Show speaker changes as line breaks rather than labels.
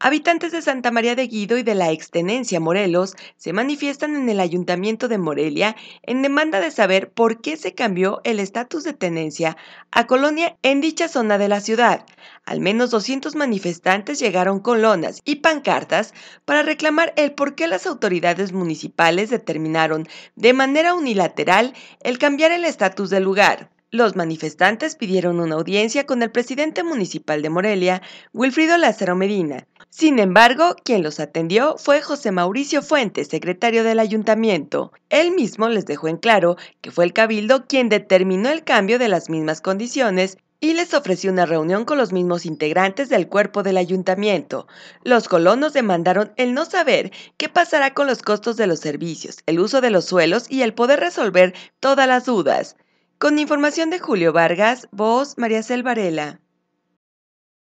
Habitantes de Santa María de Guido y de la extenencia Morelos se manifiestan en el Ayuntamiento de Morelia en demanda de saber por qué se cambió el estatus de tenencia a colonia en dicha zona de la ciudad. Al menos 200 manifestantes llegaron con lonas y pancartas para reclamar el por qué las autoridades municipales determinaron de manera unilateral el cambiar el estatus del lugar. Los manifestantes pidieron una audiencia con el presidente municipal de Morelia, Wilfrido Lázaro Medina. Sin embargo, quien los atendió fue José Mauricio Fuentes, secretario del ayuntamiento. Él mismo les dejó en claro que fue el cabildo quien determinó el cambio de las mismas condiciones y les ofreció una reunión con los mismos integrantes del cuerpo del ayuntamiento. Los colonos demandaron el no saber qué pasará con los costos de los servicios, el uso de los suelos y el poder resolver todas las dudas. Con información de Julio Vargas, voz María Cel Varela.